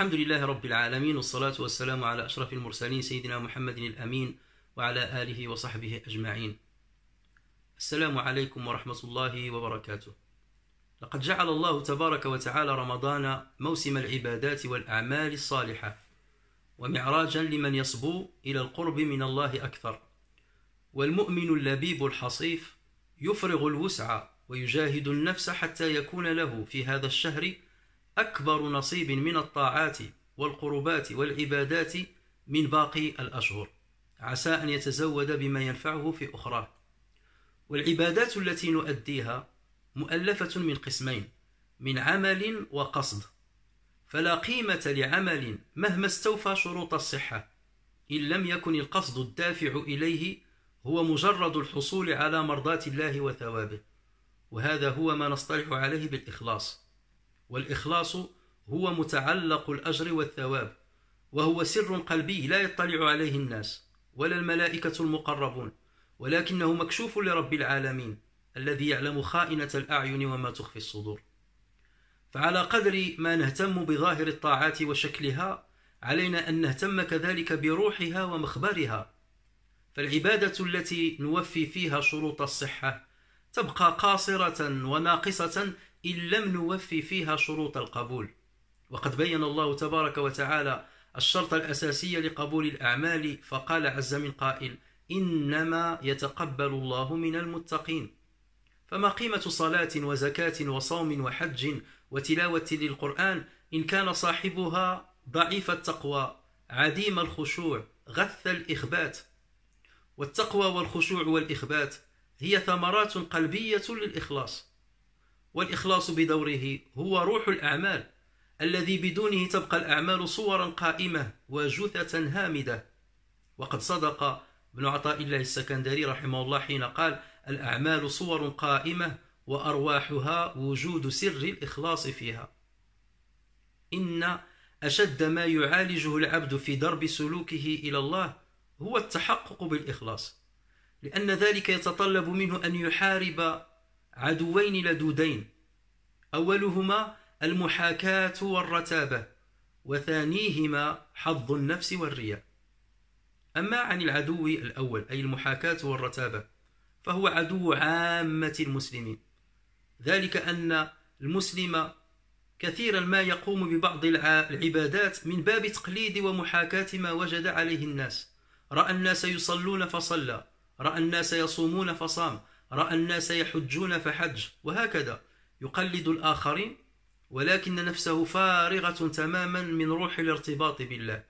الحمد لله رب العالمين والصلاة والسلام على أشرف المرسلين سيدنا محمد الأمين وعلى آله وصحبه أجمعين السلام عليكم ورحمة الله وبركاته لقد جعل الله تبارك وتعالى رمضان موسم العبادات والأعمال الصالحة ومعراجا لمن يصبو إلى القرب من الله أكثر والمؤمن اللبيب الحصيف يفرغ الوسع ويجاهد النفس حتى يكون له في هذا الشهر أكبر نصيب من الطاعات والقربات والعبادات من باقي الأشهر عسى أن يتزود بما ينفعه في أخراه والعبادات التي نؤديها مؤلفة من قسمين من عمل وقصد فلا قيمة لعمل مهما استوفى شروط الصحة إن لم يكن القصد الدافع إليه هو مجرد الحصول على مرضاة الله وثوابه وهذا هو ما نصطلح عليه بالإخلاص والإخلاص هو متعلق الأجر والثواب وهو سر قلبي لا يطلع عليه الناس ولا الملائكة المقربون ولكنه مكشوف لرب العالمين الذي يعلم خائنة الأعين وما تخفي الصدور فعلى قدر ما نهتم بظاهر الطاعات وشكلها علينا أن نهتم كذلك بروحها ومخبرها فالعبادة التي نوفي فيها شروط الصحة تبقى قاصرة وناقصة إن لم نوفي فيها شروط القبول وقد بين الله تبارك وتعالى الشرط الأساسي لقبول الأعمال فقال عز من قائل إنما يتقبل الله من المتقين فما قيمة صلاة وزكاة وصوم وحج وتلاوة للقرآن إن كان صاحبها ضعيف التقوى عديم الخشوع غث الإخبات والتقوى والخشوع والإخبات هي ثمرات قلبية للإخلاص والإخلاص بدوره هو روح الأعمال الذي بدونه تبقى الأعمال صورا قائمة وجثة هامدة وقد صدق ابن عطاء الله السكندري رحمه الله حين قال الأعمال صور قائمة وأرواحها وجود سر الإخلاص فيها إن أشد ما يعالجه العبد في درب سلوكه إلى الله هو التحقق بالإخلاص لأن ذلك يتطلب منه أن يحارب عدوين لدودين أولهما المحاكاة والرتابة وثانيهما حظ النفس والرياء أما عن العدو الأول أي المحاكاة والرتابة فهو عدو عامة المسلمين ذلك أن المسلم كثيرا ما يقوم ببعض العبادات من باب تقليد ومحاكاة ما وجد عليه الناس رأى الناس يصلون فصلى رأى الناس يصومون فصام رأى الناس يحجون فحج وهكذا يقلد الآخرين ولكن نفسه فارغة تماما من روح الارتباط بالله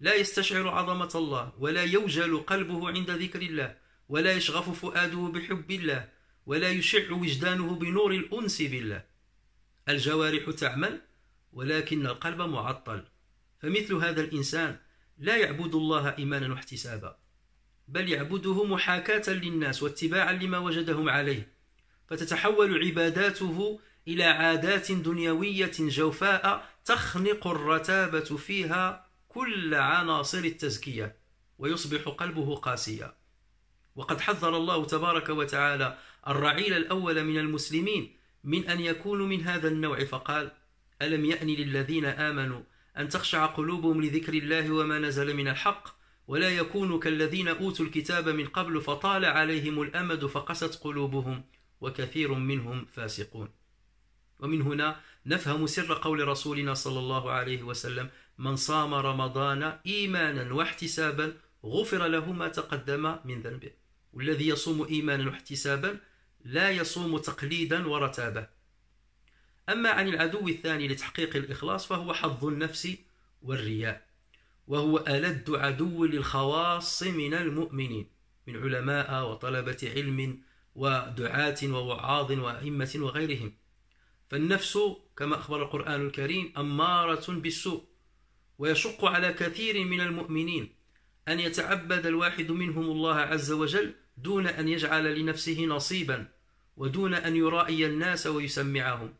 لا يستشعر عظمة الله ولا يوجل قلبه عند ذكر الله ولا يشغف فؤاده بحب الله ولا يشع وجدانه بنور الأنس بالله الجوارح تعمل ولكن القلب معطل فمثل هذا الإنسان لا يعبد الله إيمانا واحتسابا بل يعبده محاكاة للناس واتباعا لما وجدهم عليه فتتحول عباداته إلى عادات دنيوية جوفاء تخنق الرتابة فيها كل عناصر التزكية ويصبح قلبه قاسيا وقد حذر الله تبارك وتعالى الرعيل الأول من المسلمين من أن يكونوا من هذا النوع فقال ألم يأن للذين آمنوا أن تخشع قلوبهم لذكر الله وما نزل من الحق ولا يكونوا كالذين أوتوا الكتاب من قبل فطال عليهم الأمد فقست قلوبهم وكثير منهم فاسقون ومن هنا نفهم سر قول رسولنا صلى الله عليه وسلم من صام رمضان إيمانا واحتسابا غفر له ما تقدم من ذنبه والذي يصوم إيمانا واحتسابا لا يصوم تقليدا ورتابة أما عن العدو الثاني لتحقيق الإخلاص فهو حظ النفس والرياء وهو ألد عدو للخواص من المؤمنين من علماء وطلبة علم ودعاة ووعاظ وأئمة وغيرهم فالنفس كما أخبر القرآن الكريم أمارة بالسوء ويشق على كثير من المؤمنين أن يتعبد الواحد منهم الله عز وجل دون أن يجعل لنفسه نصيبا ودون أن يرائي الناس ويسمعهم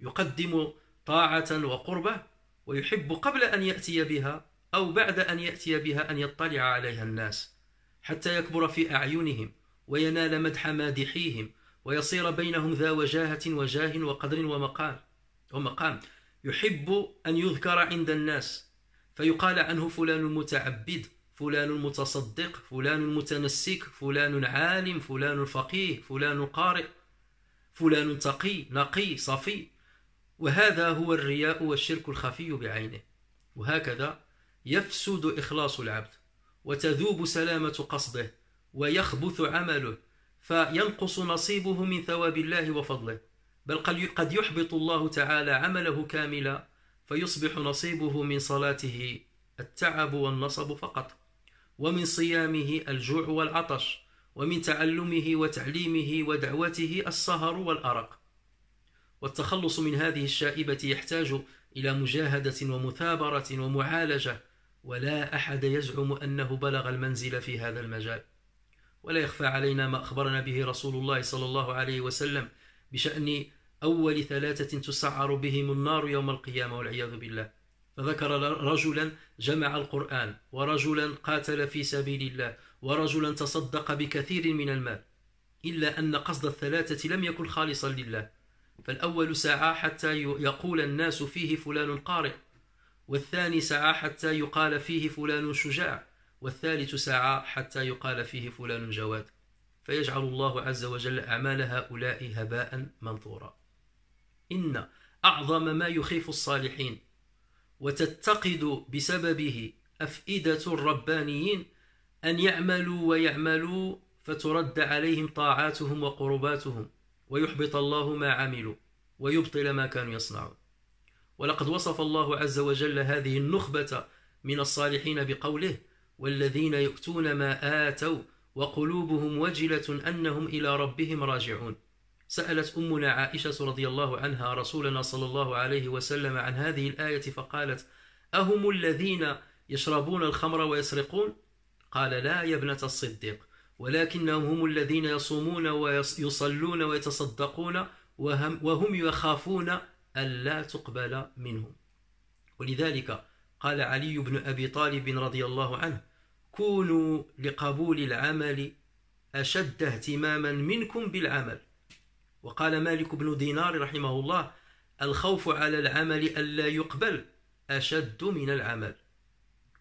يقدم طاعة وقربة ويحب قبل أن يأتي بها أو بعد أن يأتي بها أن يطلع عليها الناس حتى يكبر في أعينهم وينال مدح مادحيهم ويصير بينهم ذا وجاهة وجاه وقدر ومقام ومقام يحب أن يذكر عند الناس فيقال عنه فلان المتعبد فلان المتصدق فلان المتنسك فلان عالم فلان فقيه فلان قارئ فلان تقي نقي صفي وهذا هو الرياء والشرك الخفي بعينه وهكذا يفسد إخلاص العبد وتذوب سلامة قصده ويخبث عمله فينقص نصيبه من ثواب الله وفضله بل قد يحبط الله تعالى عمله كاملا فيصبح نصيبه من صلاته التعب والنصب فقط ومن صيامه الجوع والعطش ومن تعلمه وتعليمه ودعوته السهر والأرق والتخلص من هذه الشائبة يحتاج إلى مجاهدة ومثابرة ومعالجة ولا أحد يزعم أنه بلغ المنزل في هذا المجال ولا يخفى علينا ما أخبرنا به رسول الله صلى الله عليه وسلم بشأن أول ثلاثة تسعر بهم النار يوم القيامة والعياذ بالله فذكر رجلا جمع القرآن ورجلا قاتل في سبيل الله ورجلا تصدق بكثير من المال إلا أن قصد الثلاثة لم يكن خالصا لله فالأول ساعة حتى يقول الناس فيه فلان قارئ والثاني ساعة حتى يقال فيه فلان شجاع والثالث ساعة حتى يقال فيه فلان جواد فيجعل الله عز وجل أعمال هؤلاء هباء منثورا إن أعظم ما يخيف الصالحين وتتقد بسببه أفئدة الربانيين أن يعملوا ويعملوا فترد عليهم طاعاتهم وقرباتهم ويحبط الله ما عملوا ويبطل ما كانوا يصنعون ولقد وصف الله عز وجل هذه النخبة من الصالحين بقوله والذين يؤتون ما آتوا وقلوبهم وجلة أنهم إلى ربهم راجعون سألت أمنا عائشة رضي الله عنها رسولنا صلى الله عليه وسلم عن هذه الآية فقالت أهم الذين يشربون الخمر ويسرقون؟ قال لا يا ابنة الصديق ولكنهم هم الذين يصومون ويصلون ويتصدقون وهم, وهم يخافون ألا تقبل منهم ولذلك قال علي بن أبي طالب رضي الله عنه كونوا لقبول العمل أشد اهتماما منكم بالعمل وقال مالك بن دينار رحمه الله الخوف على العمل ألا يقبل أشد من العمل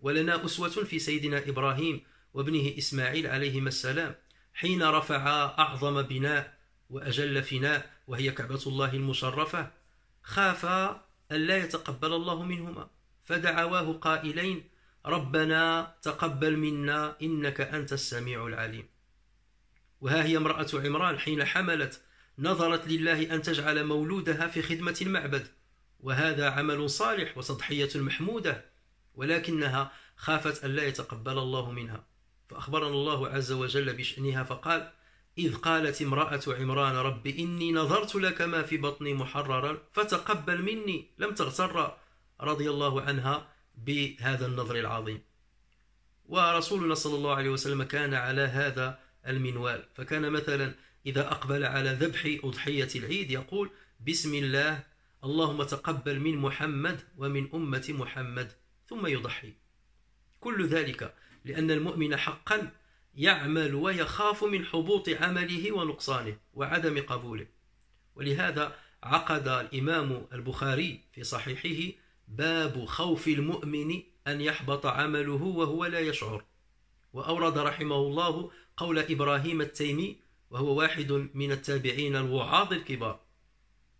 ولنا أسوة في سيدنا إبراهيم وابنه إسماعيل عليهما السلام حين رفع أعظم بناء وأجل فناء وهي كعبة الله المشرفة خاف ألا يتقبل الله منهما فدعواه قائلين ربنا تقبل منا إنك أنت السميع العليم وها هي امرأة عمران حين حملت نظرت لله أن تجعل مولودها في خدمة المعبد وهذا عمل صالح وتضحية محمودة ولكنها خافت ألا يتقبل الله منها فأخبرنا الله عز وجل بشأنها فقال إذ قالت امرأة عمران رب إني نظرت لك ما في بطني محررا فتقبل مني لم تغتر رضي الله عنها بهذا النظر العظيم ورسولنا صلى الله عليه وسلم كان على هذا المنوال فكان مثلا إذا أقبل على ذبح أضحية العيد يقول بسم الله اللهم تقبل من محمد ومن أمة محمد ثم يضحي كل ذلك لأن المؤمن حقا يعمل ويخاف من حبوط عمله ونقصانه وعدم قبوله ولهذا عقد الإمام البخاري في صحيحه باب خوف المؤمن أن يحبط عمله وهو لا يشعر وأورد رحمه الله قول إبراهيم التيمي وهو واحد من التابعين الوعاظ الكبار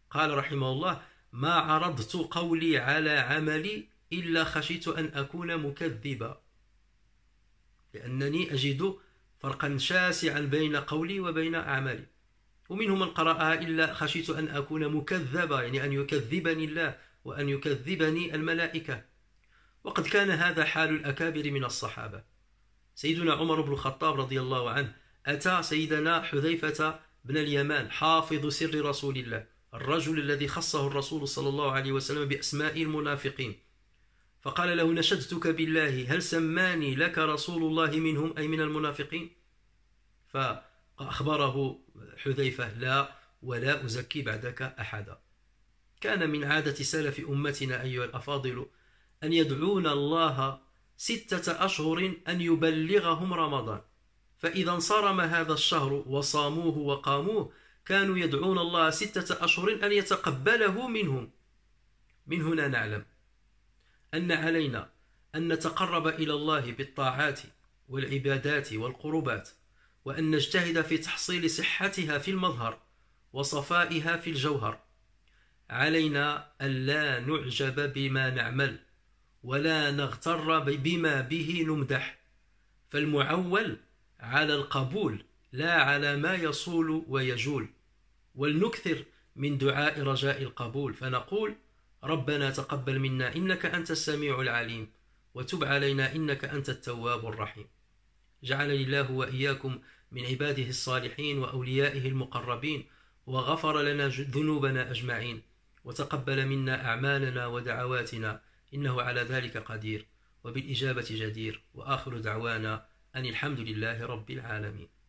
قال رحمه الله ما عرضت قولي على عملي إلا خشيت أن أكون مكذبا لأنني أجد فرقا شاسعا بين قولي وبين أعمالي ومنهم من قرأها إلا خشيت أن أكون مكذبا يعني أن يكذبني الله وأن يكذبني الملائكة وقد كان هذا حال الأكابر من الصحابة سيدنا عمر بن الخطاب رضي الله عنه أتى سيدنا حذيفة بن اليمان حافظ سر رسول الله الرجل الذي خصه الرسول صلى الله عليه وسلم بأسماء المنافقين فقال له نشدتك بالله هل سماني لك رسول الله منهم أي من المنافقين فأخبره حذيفة لا ولا أزكي بعدك أحدا كان من عادة سلف أمتنا أيها الأفاضل أن يدعون الله ستة أشهر أن يبلغهم رمضان فإذا انصرم هذا الشهر وصاموه وقاموه كانوا يدعون الله ستة أشهر أن يتقبله منهم من هنا نعلم أن علينا أن نتقرب إلى الله بالطاعات والعبادات والقربات وأن نجتهد في تحصيل صحتها في المظهر وصفائها في الجوهر علينا ألا نعجب بما نعمل ولا نغتر بما به نمدح فالمعول على القبول لا على ما يصول ويجول ولنكثر من دعاء رجاء القبول فنقول ربنا تقبل منا إنك أنت السميع العليم وتب علينا إنك أنت التواب الرحيم جعلني الله وإياكم من عباده الصالحين وأوليائه المقربين وغفر لنا ذنوبنا أجمعين وتقبل منا أعمالنا ودعواتنا إنه على ذلك قدير وبالإجابة جدير وآخر دعوانا أن الحمد لله رب العالمين